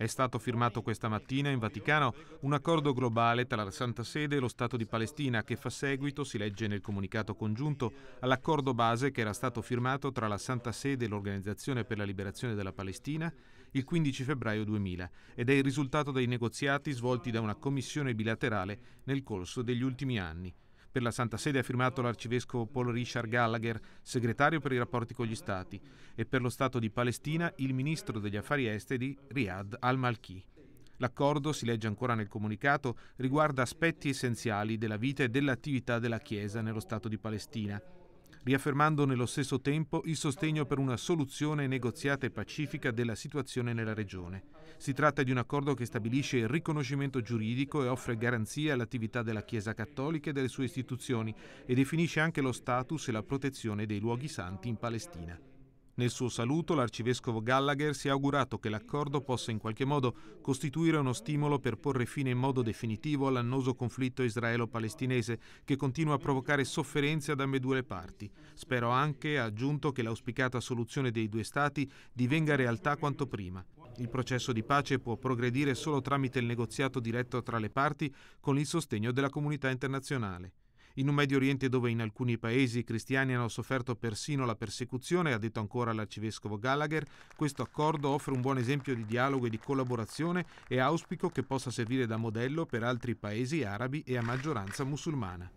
È stato firmato questa mattina in Vaticano un accordo globale tra la Santa Sede e lo Stato di Palestina che fa seguito, si legge nel comunicato congiunto, all'accordo base che era stato firmato tra la Santa Sede e l'Organizzazione per la Liberazione della Palestina il 15 febbraio 2000 ed è il risultato dei negoziati svolti da una commissione bilaterale nel corso degli ultimi anni. Per la Santa Sede ha firmato l'arcivescovo Paul Richard Gallagher, segretario per i rapporti con gli Stati, e per lo Stato di Palestina il ministro degli affari esteri Riyad al-Malki. L'accordo, si legge ancora nel comunicato, riguarda aspetti essenziali della vita e dell'attività della Chiesa nello Stato di Palestina riaffermando nello stesso tempo il sostegno per una soluzione negoziata e pacifica della situazione nella regione. Si tratta di un accordo che stabilisce il riconoscimento giuridico e offre garanzie all'attività della Chiesa Cattolica e delle sue istituzioni e definisce anche lo status e la protezione dei luoghi santi in Palestina. Nel suo saluto l'arcivescovo Gallagher si è augurato che l'accordo possa in qualche modo costituire uno stimolo per porre fine in modo definitivo all'annoso conflitto israelo-palestinese che continua a provocare sofferenze ad ambedue le parti. Spero anche, ha aggiunto, che l'auspicata soluzione dei due Stati divenga realtà quanto prima. Il processo di pace può progredire solo tramite il negoziato diretto tra le parti con il sostegno della comunità internazionale in un Medio Oriente dove in alcuni paesi i cristiani hanno sofferto persino la persecuzione, ha detto ancora l'arcivescovo Gallagher, questo accordo offre un buon esempio di dialogo e di collaborazione e auspico che possa servire da modello per altri paesi arabi e a maggioranza musulmana.